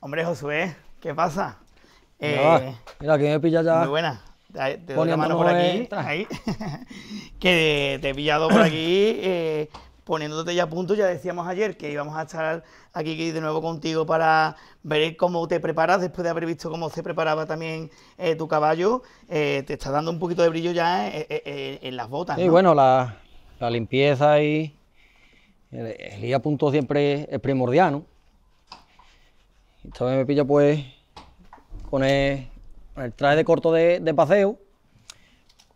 Hombre, Josué, ¿qué pasa? mira, eh, aquí me pillado ya. Muy buena. Te, doy la mano por aquí. Ahí. que te he pillado por aquí. Eh, poniéndote ya a punto, ya decíamos ayer que íbamos a estar aquí de nuevo contigo para ver cómo te preparas después de haber visto cómo se preparaba también eh, tu caballo. te está dando un poquito de brillo ya en, las botas. Sí, bueno, la, limpieza y el, el ir a punto siempre es primordial, ¿no? Entonces me pilla pues con el, traje de corto de, paseo.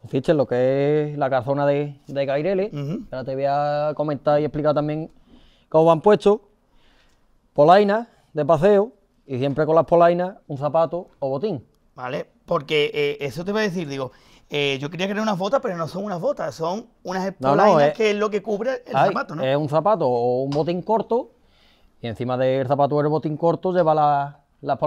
Consiste lo que es la cazona de, de Ahora te voy a comentar y explicar también cómo van puestos. Polainas de paseo y siempre con las polainas un zapato o botín. Vale, porque eh, eso te voy a decir, digo, eh, yo quería crear unas botas, pero no son unas botas, son unas polainas eh, que es lo que cubre el zapato, ¿no? Es un zapato o un botín corto y encima del zapato el botín corto lleva la, la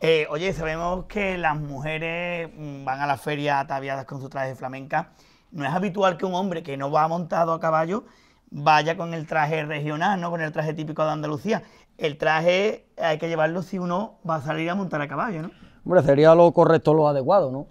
eh, oye, sabemos que las mujeres mm, van a las feria ataviadas con su traje flamenca. No es habitual que un hombre que no va montado a caballo vaya con el traje regional, ¿no? Con el traje típico de Andalucía. El traje hay que llevarlo si uno va a salir a montar a caballo, ¿no? Hombre, sería lo correcto, lo adecuado, ¿no?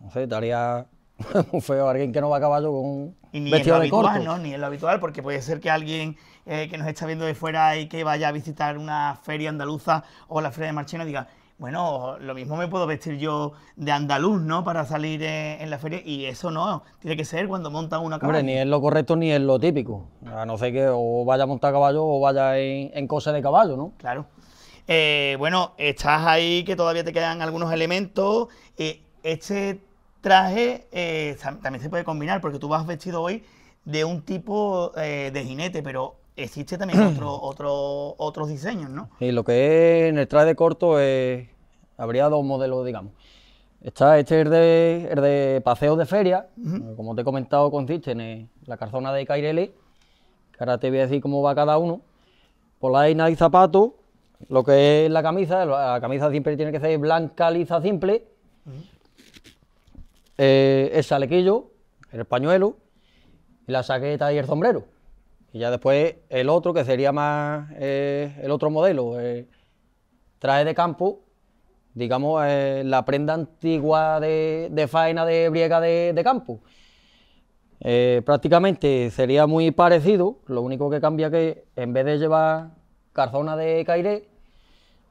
No sé, daría... un feo, alguien que no va a caballo con vestido de habitual, No, ni es lo habitual, porque puede ser que alguien eh, que nos está viendo de fuera y que vaya a visitar una feria andaluza o la feria de Marchena diga, bueno, lo mismo me puedo vestir yo de andaluz, ¿no? Para salir eh, en, la feria. Y eso no, tiene que ser cuando monta una caballo. Hombre, ni es lo correcto ni es lo típico. A no ser que o vaya a montar caballo o vaya en, en de caballo, ¿no? Claro. Eh, bueno, estás ahí que todavía te quedan algunos elementos. este traje eh, también se puede combinar, porque tú vas vestido hoy de un tipo eh, de jinete, pero existe también otros diseños, ¿no? Y lo que es en el traje corto es, habría dos modelos, digamos. Está este es de, el de paseo de feria, eh, como te he comentado, consiste en la carzona de Cairele, que ahora te voy a decir cómo va cada uno, por la aina y zapato, lo que es la camisa, la camisa siempre tiene que ser blanca, lisa, simple, eh, el salequillo, el pañuelo, la saqueta y el sombrero. Y ya después el otro, que sería más eh, el otro modelo, eh, trae de campo, digamos, eh, la prenda antigua de, faena de briega de, campo. prácticamente sería muy parecido, lo único que cambia que en vez de llevar carzona de cairé,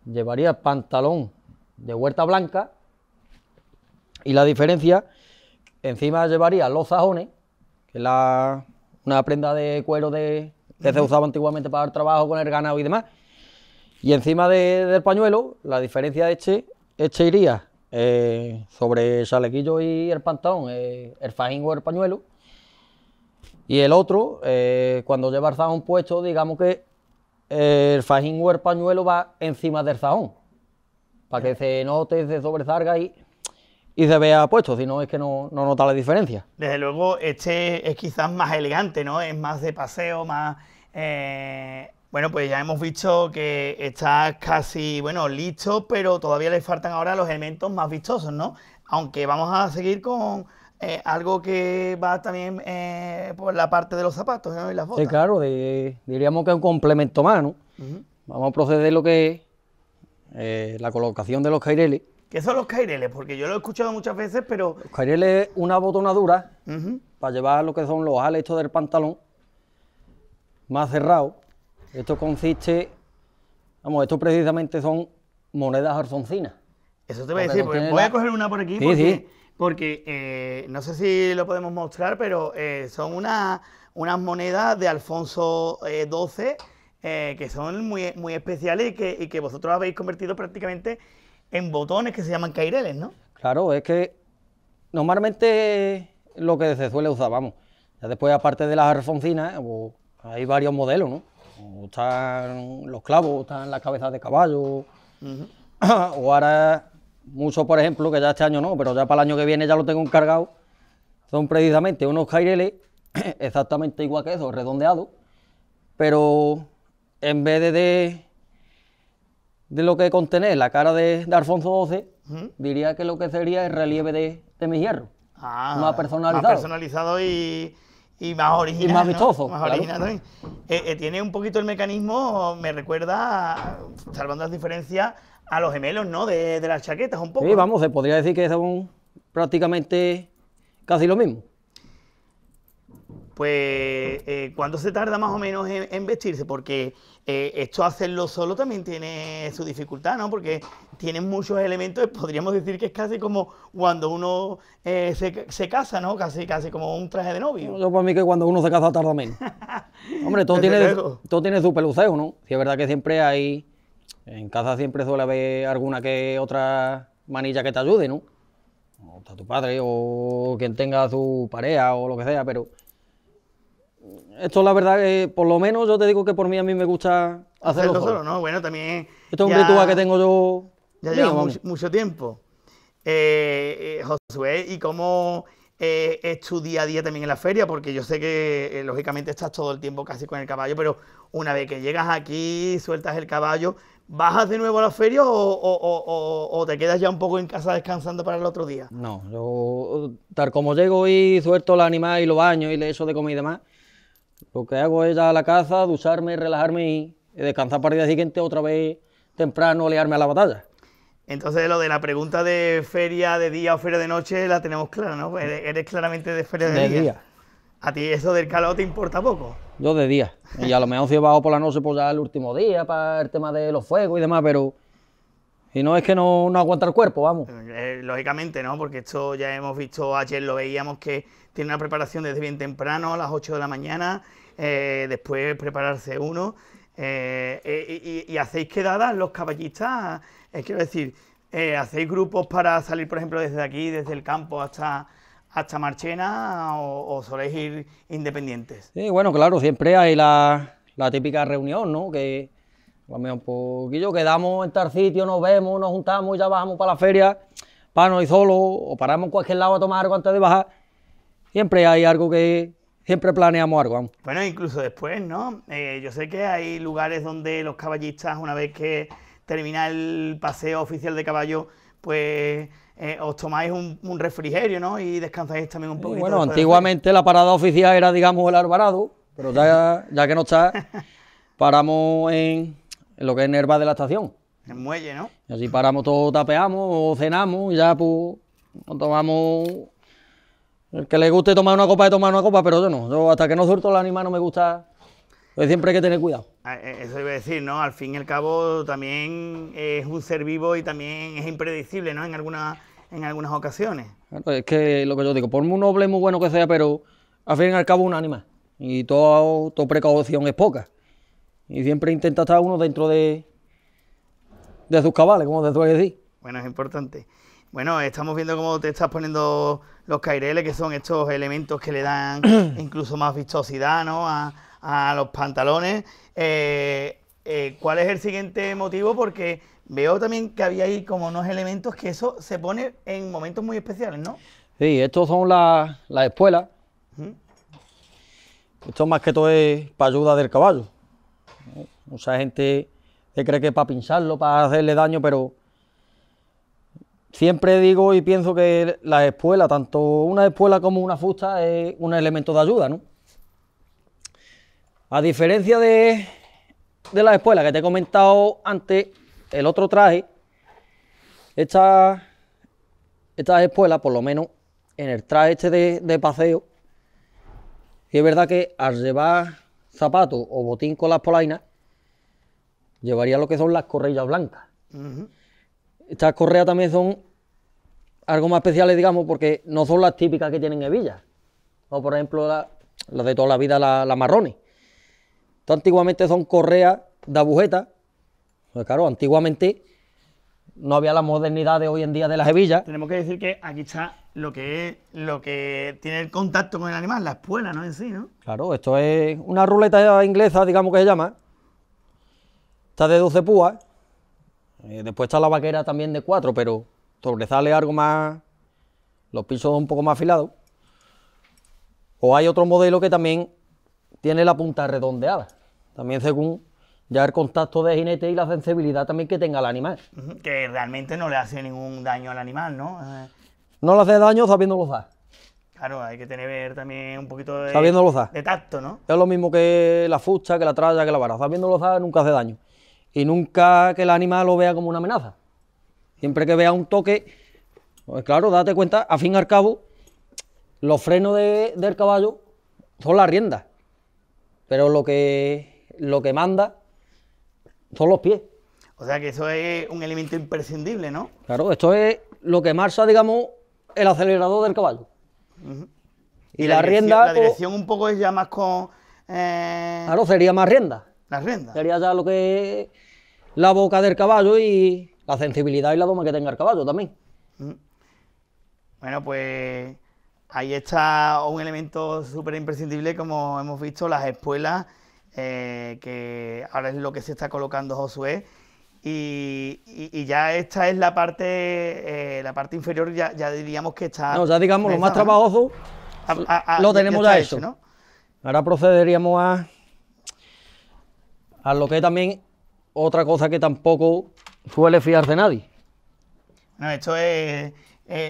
llevaría pantalón de huerta blanca y la diferencia, encima llevaría los zajones, que es una prenda de cuero de, que se usaba antiguamente para el trabajo con el ganado y demás. Y encima del pañuelo, la diferencia de este, este iría eh, sobre el chalequillo y el pantalón, eh, el fajín o el pañuelo. Y el otro, eh, cuando lleva el zajón puesto, digamos que el fajín o el pañuelo va encima del zajón, para que se note, se sobresalga y y se vea puesto, si no es que no, nota la diferencia. Desde luego, este es quizás más elegante, ¿no? Es más de paseo, más... Eh, bueno, pues ya hemos visto que está casi, bueno, listo, pero todavía le faltan ahora los elementos más vistosos, ¿no? Aunque vamos a seguir con eh, algo que va también eh, por la parte de los zapatos ¿no? y las botas. Sí, claro, diríamos que es un complemento más, ¿no? Vamos a proceder lo que es la colocación de los caireles ¿Qué son los caireles? Porque yo lo he escuchado muchas veces, pero... Los caireles es una botonadura para llevar lo que son los ales del pantalón más cerrado. Esto consiste... Vamos, esto precisamente son monedas arzoncinas. Eso te voy a decir, porque voy a coger una por aquí sí, porque, sí. porque eh, no sé si lo podemos mostrar, pero eh, son unas unas monedas de Alfonso XII eh, que son muy, muy especiales que, y que, vosotros habéis convertido prácticamente en botones que se llaman caireles, ¿no? Claro, es que normalmente lo que se suele usar, vamos. Ya después, aparte de las arfoncinas, hay varios modelos, ¿no? O están los clavos, están las cabezas de caballo, o ahora muchos, por ejemplo, que ya este año no, pero ya para el año que viene ya lo tengo encargado, son precisamente unos caireles exactamente igual que esos, redondeados, pero en vez de de lo que contener la cara de, Alfonso XII, diría que lo que sería el relieve de, de mi hierro. Ah, más personalizado. Más personalizado y, y más original. Y más vistoso. original eh, eh, tiene un poquito el mecanismo, me recuerda, salvando las diferencias, a los gemelos, ¿no? De, de las chaquetas, un poco. Sí, vamos, se podría decir que son prácticamente casi lo mismo pues eh, se tarda más o menos en, vestirse, porque eh, esto hacerlo solo también tiene su dificultad, ¿no? Porque tiene muchos elementos, podríamos decir que es casi como cuando uno eh, se, casa, ¿no? Casi, casi como un traje de novio. Yo para mí que cuando uno se casa tarda menos. Hombre, todo, tiene, su peluceo, ¿no? Si es verdad que siempre hay, en casa siempre suele haber alguna que otra manilla que te ayude, ¿no? O está tu padre, o quien tenga su pareja, o lo que sea, pero esto la verdad eh, por lo menos yo te digo que por mí a mí me gusta hacerlo, solo. No, bueno, también esto es un ritual que tengo yo. Ya mucho, tiempo. Eh, eh, Josué, ¿y cómo eh, es tu día a día también en la feria? Porque yo sé que lógicamente estás todo el tiempo casi con el caballo, pero una vez que llegas aquí, sueltas el caballo, ¿bajas de nuevo a la feria o, te quedas ya un poco en casa descansando para el otro día? No, tal como llego y suelto el animal y lo baño y le hecho de comida y demás lo que hago es ir a la casa, ducharme, relajarme y descansar para el día siguiente otra vez temprano, learme a la batalla. Entonces lo de la pregunta de feria de día o feria de noche la tenemos clara, ¿no? Eres, claramente de feria de, día. ¿A ti eso del calor te importa poco? Yo de día. Y a lo mejor si he por la noche, pues ya el último día para el tema de los fuegos y demás, pero y no es que no, aguanta el cuerpo, vamos. Eh, lógicamente, ¿no? Porque esto ya hemos visto ayer, lo veíamos que tiene una preparación desde bien temprano, a las 8 de la mañana, eh, después prepararse uno. Eh, y, hacéis quedadas los caballistas, quiero decir, hacéis grupos para salir, por ejemplo, desde aquí, desde el campo hasta, hasta Marchena, o, soléis ir independientes. Sí, bueno, claro, siempre hay la, típica reunión, ¿no? Que, pues un poquillo, quedamos en tal sitio, nos vemos, nos juntamos y ya bajamos para la feria, para no ir solo, o paramos en cualquier lado a tomar algo antes de bajar. Siempre hay algo que, siempre planeamos algo. Bueno, incluso después, ¿no? Eh, yo sé que hay lugares donde los caballistas, una vez que termina el paseo oficial de caballo, pues eh, os tomáis un, refrigerio, ¿no? Y descansáis también un poquito. bueno, antiguamente la parada oficial era, digamos, el Alvarado, pero ya que no está, paramos en lo que es Nerva de la estación. En muelle, ¿no? Y así paramos todo, tapeamos o cenamos y ya pues tomamos... El que le guste tomar una copa de tomar una copa, pero yo no. Yo hasta que no surto el animal no me gusta... Pues siempre hay que tener cuidado. Ah, e, e, eso iba a decir, ¿no? Al fin y al cabo también es un ser vivo y también es impredecible, ¿no? En, alguna, en algunas ocasiones. es que lo que yo digo, por muy noble, muy bueno que sea, pero al fin y al cabo un animal. Y toda, toda precaución es poca. Y siempre intenta estar uno dentro de, de sus cabales, como te suele decir. Bueno, es importante. Bueno, estamos viendo cómo te estás poniendo los caireles, que son estos elementos que le dan incluso más vistosidad ¿no? a, los pantalones. Eh, eh, ¿Cuál es el siguiente motivo? Porque veo también que había ahí como unos elementos que eso se pone en momentos muy especiales, ¿no? Sí, estos son las la espuelas. Esto más que todo es para ayuda del caballo. Mucha gente se cree que es para pincharlo, para hacerle daño, pero siempre digo y pienso que la espuela, tanto una espuela como una fusta, es un elemento de ayuda, A diferencia de, de la espuela que te he comentado antes, el otro traje, estas esta espuela, por lo menos en el traje este de, paseo, es verdad que al llevar zapato o botín con las polainas, llevaría lo que son las correas blancas. Estas correas también son algo más especiales, digamos, porque no son las típicas que tienen hebillas. O por ejemplo, las de toda la vida, las marrones. antiguamente son correas de agujeta. Pues claro, antiguamente no había la modernidad de hoy en día de las hebillas. Tenemos que decir que aquí está lo que es, lo que tiene el contacto con el animal, la espuela, ¿no? En sí, ¿no? Claro, esto es una ruleta inglesa, digamos que se llama. Está de 12 púas. Eh, después está la vaquera también de 4, pero sobresale algo más. Los pisos un poco más afilados. O hay otro modelo que también tiene la punta redondeada. También según ya el contacto de jinete y la sensibilidad también que tenga el animal. Que realmente no le hace ningún daño al animal, ¿no? Eh, no le hace daño sabiendo usar. Claro, hay que tener también un poquito de, sabiendo de tacto, ¿no? Es lo mismo que la fucha, que la tralla, que la vara. Sabiendo usar nunca hace daño. Y nunca que el animal lo vea como una amenaza. Siempre que vea un toque, pues claro, date cuenta, a fin y al cabo, los frenos del caballo son las riendas. Pero lo que, lo que manda son los pies. O sea que eso es un elemento imprescindible, ¿no? Claro, esto es lo que marcha, digamos, el acelerador del caballo. y, la, rienda. La pues, dirección un poco es ya más con. Eh, claro, sería más rienda. La rienda. Sería ya lo que la boca del caballo y la sensibilidad y la doma que tenga el caballo también. Bueno, pues ahí está un elemento súper imprescindible, como hemos visto, las espuelas eh, que ahora es lo que se está colocando Josué. Y, ya esta es la parte eh, la parte inferior, ya, diríamos que está. No, ya digamos, lo más trabajoso lo tenemos ya, hecho. Ahora procederíamos a, a lo que también otra cosa que tampoco suele fiarse nadie. esto eh,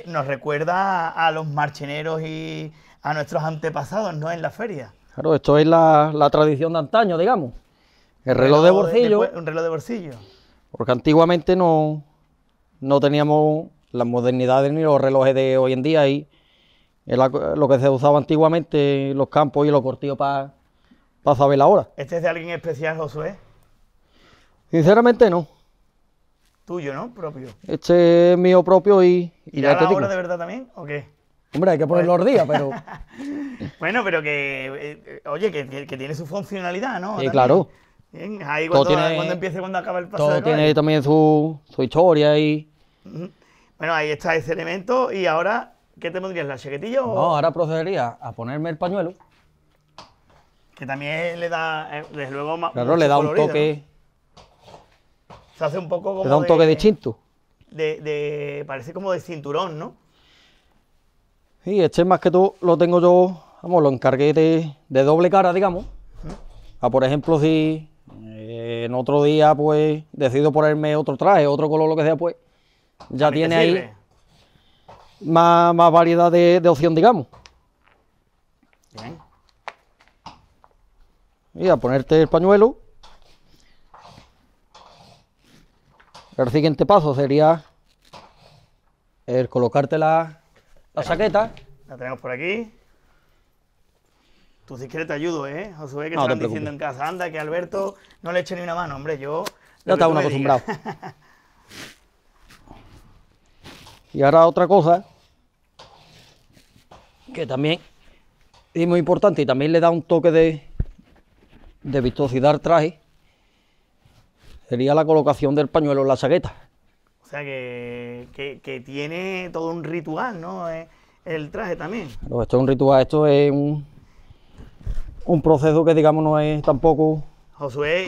nos recuerda a, los marcheneros y a nuestros antepasados, ¿no? En la feria. Claro, esto es la, tradición de antaño, digamos. El reloj, de bolsillo. un reloj de bolsillo. Porque antiguamente no, no teníamos las modernidades ni los relojes de hoy en día y lo que se usaba antiguamente, en los campos y los cortillos para saber la hora. ¿Este es de alguien especial, Josué? Sinceramente no. Tuyo, ¿no? Propio. Este es mío propio y... ¿Y, la, de verdad también o qué? Hombre, hay que ponerlo al día, pero. bueno, pero que. Eh, oye, que, tiene su funcionalidad, ¿no? Sí, claro. cuando, tiene, cuando acaba el paseo. Todo tiene también su, su historia ahí. Bueno, ahí está ese elemento. Y ahora, ¿qué te pondrías? ¿La chequetilla o.? No, ahora procedería a ponerme el pañuelo. Que también le da, eh, desde luego, más. Claro, le da un toque. Se hace un poco como. Le da un toque de, distinto. De, de, parece como de cinturón, ¿no? Y este más que todo lo tengo yo, vamos, lo encargué de, doble cara, digamos. A ah, por ejemplo, si eh, en otro día pues decido ponerme otro traje, otro color, lo que sea, pues ya tiene ahí más, variedad de, opción, digamos. Bien. Y a ponerte el pañuelo. El siguiente paso sería el colocarte la chaqueta. La tenemos por aquí. Tú si quieres te ayudo, ¿eh? Josué, que no, están diciendo en casa, anda, que Alberto no le eche ni una mano, hombre, yo... Ya está acostumbrado. y ahora otra cosa, que también es muy importante y también le da un toque de, de vistosidad al traje, sería la colocación del pañuelo en la chaqueta que, que, tiene todo un ritual, ¿no? Eh, el traje también. esto es un ritual, esto es un, un proceso que digamos no es tampoco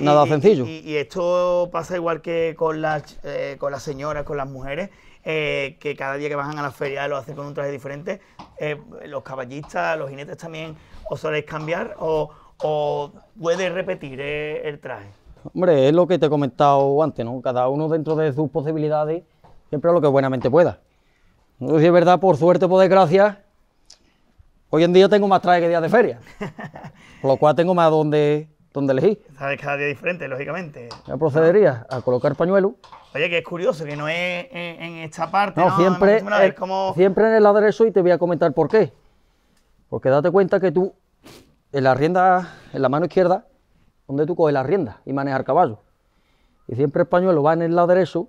nada sencillo. Y, esto pasa igual que con las, eh, con las señoras, con las mujeres, eh, que cada día que bajan a la feria lo hacen con un traje diferente. los caballistas, los jinetes también, ¿os soléis cambiar o, o puede repetir el traje? Hombre, es lo que te he comentado antes, ¿no? Cada uno dentro de sus posibilidades, siempre lo que buenamente pueda. No si es verdad, por suerte o por desgracia, hoy en día tengo más traje que días de feria. por lo cual tengo más donde, elegir. Sabes, cada día diferente, lógicamente. Ya procedería ah. a colocar pañuelo. Oye, que es curioso, que no es en, esta parte. No, siempre, siempre en el aderezo y te voy a comentar por qué. Porque date cuenta que tú, en la rienda, en la mano izquierda, donde tú coges la rienda y manejas el caballo. Y siempre el pañuelo va en el lado derecho,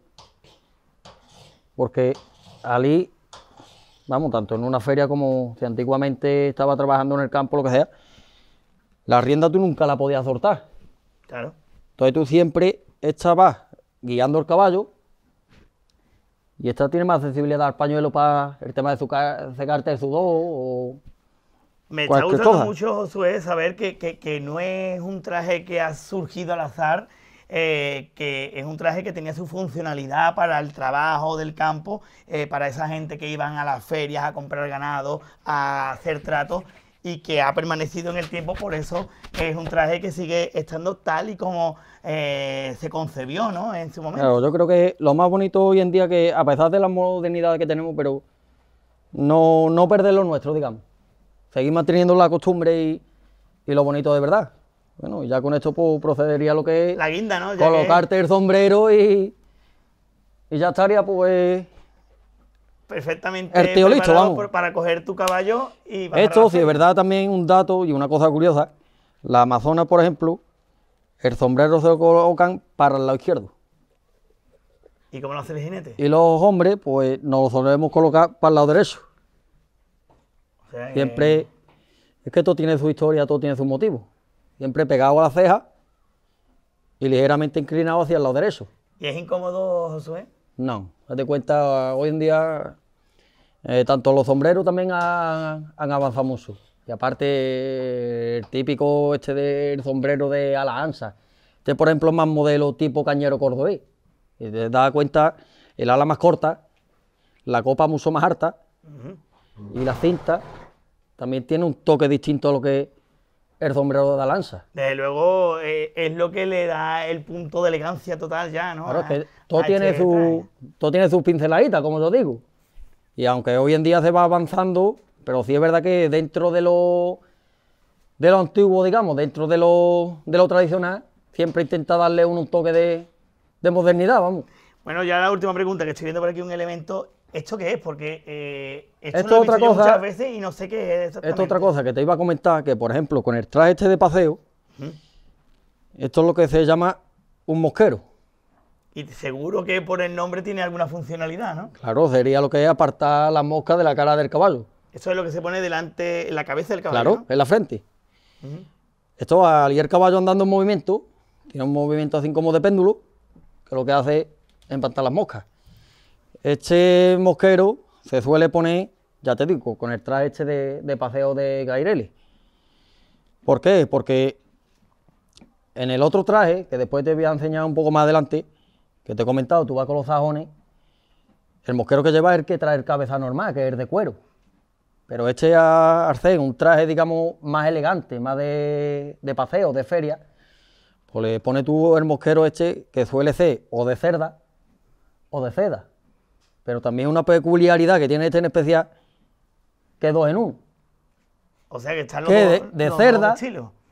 porque allí, vamos, tanto en una feria como si antiguamente estaba trabajando en el campo, lo que sea, la rienda tú nunca la podías soltar. Claro. Entonces tú siempre estabas guiando el caballo y esta tiene más sensibilidad al pañuelo para el tema de secarte el sudor o me está gustando mucho, Josué, saber que, que, no es un traje que ha surgido al azar, eh, que es un traje que tenía su funcionalidad para el trabajo del campo, eh, para esa gente que iban a las ferias a comprar ganado, a hacer tratos y que ha permanecido en el tiempo, por eso es un traje que sigue estando tal y como eh, se concebió ¿no? en su momento. Claro, yo creo que lo más bonito hoy en día que, a pesar de la modernidad que tenemos, pero no, no perder lo nuestro, digamos seguir manteniendo la costumbre y, lo bonito de verdad. Bueno, ya con esto pues, procedería lo que es. La guinda, ¿no? colocarte el sombrero y. Y ya estaría, pues. Perfectamente. El tío listo, vamos. para coger tu caballo y. Esto, si de verdad, también un dato y una cosa curiosa. La Amazonas, por ejemplo, el sombrero se lo colocan para el lado izquierdo. ¿Y cómo lo hace el jinete? Y los hombres, pues nos lo solemos colocar para el lado derecho siempre, eh, es que todo tiene su historia, todo tiene su motivo. Siempre pegado a la ceja y ligeramente inclinado hacia el lado derecho. ¿Y es incómodo, Josué? No, date cuenta, hoy en día eh, tanto los sombreros también han, han, avanzado mucho. Y aparte, el típico este del sombrero de ansa, Este, por ejemplo, es más modelo tipo cañero cordobés. Y te das cuenta, el ala más corta, la copa mucho más alta. Y la cinta también tiene un toque distinto a lo que es el sombrero de la lanza. Desde luego eh, es lo que le da el punto de elegancia total ya, ¿no? Claro, que ¿eh? todo, tiene su, todo tiene sus pinceladitas, como yo digo. Y aunque hoy en día se va avanzando, pero sí es verdad que dentro de lo, de antiguo, digamos, dentro de lo, tradicional, siempre intenta darle un, un toque de, de modernidad, vamos. Bueno, ya la última pregunta, que estoy viendo por aquí un elemento ¿esto qué es? Porque eh, esto, otra veces y no sé qué es Esto es otra cosa que te iba a comentar, que por ejemplo, con el traje este de paseo, esto es lo que se llama un mosquero. Y seguro que por el nombre tiene alguna funcionalidad, ¿no? Claro, sería lo que es apartar las moscas de la cara del caballo. Eso es lo que se pone delante, en la cabeza del caballo. Claro, en la frente. Esto, al ir el caballo andando en movimiento, tiene un movimiento así como de péndulo, que lo que hace es empatar las moscas. Este mosquero se suele poner, ya te digo, con el traje este de, paseo de Gairele. ¿Por qué? Porque en el otro traje, que después te voy a enseñar un poco más adelante, que te he comentado, tú vas con los sajones, el mosquero que lleva es el que trae el cabeza normal, que es de cuero. Pero este arce, un traje, digamos, más elegante, más de, de paseo, de feria, pues le pone tú el mosquero este, que suele ser o de cerda o de seda. Pero también una peculiaridad que tiene este en especial, que es dos en uno. O sea que está los de, cerda,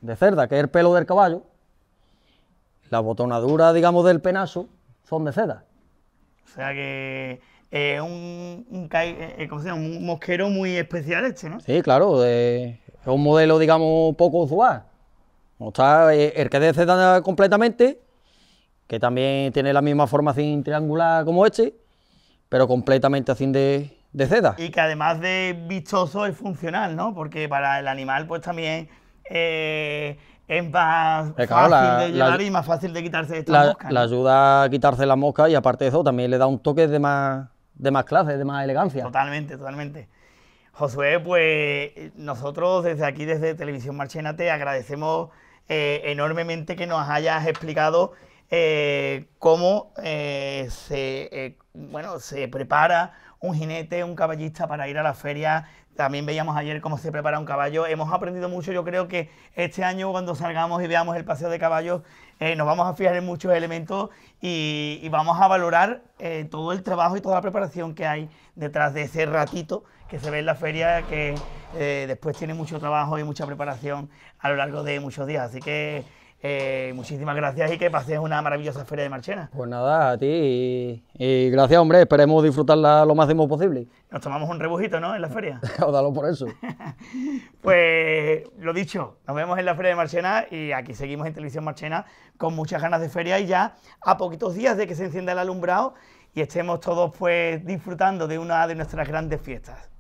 de cerda, que es el pelo del caballo, la botonadura, digamos, del penazo, son de seda. O sea que es eh, un, eh, eh, un, mosquero muy especial este, ¿no? Sí, claro, es un modelo, digamos, poco usual. está el que es de seda completamente, que también tiene la misma formación triangular como este, pero completamente así de, seda. Y que además de vistoso es funcional, ¿no? Porque para el animal pues también eh, es más fácil de llevar y más fácil de quitarse estas la, moscas. ayuda a quitarse la mosca y aparte de eso también le da un toque de más, de más clase, de más elegancia. Totalmente, totalmente. Josué, pues nosotros desde aquí, desde Televisión Marchena, te agradecemos eh, enormemente que nos hayas explicado eh, cómo eh, se, eh, bueno, se prepara un jinete, un caballista para ir a la feria. También veíamos ayer cómo se prepara un caballo. Hemos aprendido mucho. Yo creo que este año cuando salgamos y veamos el paseo de caballos nos vamos a fijar en muchos elementos y, vamos a valorar todo el trabajo y toda la preparación que hay detrás de ese ratito que se ve en la feria, que después tiene mucho trabajo y mucha preparación a lo largo de muchos días. Así que eh, muchísimas gracias y que pases una maravillosa feria de Marchena. Pues nada, a ti. Y, gracias, hombre. Esperemos disfrutarla lo máximo posible. Nos tomamos un rebujito, ¿no? En la feria. o por eso. pues lo dicho, nos vemos en la feria de Marchena y aquí seguimos en Televisión Marchena con muchas ganas de feria y ya a poquitos días de que se encienda el alumbrado y estemos todos pues disfrutando de una de nuestras grandes fiestas.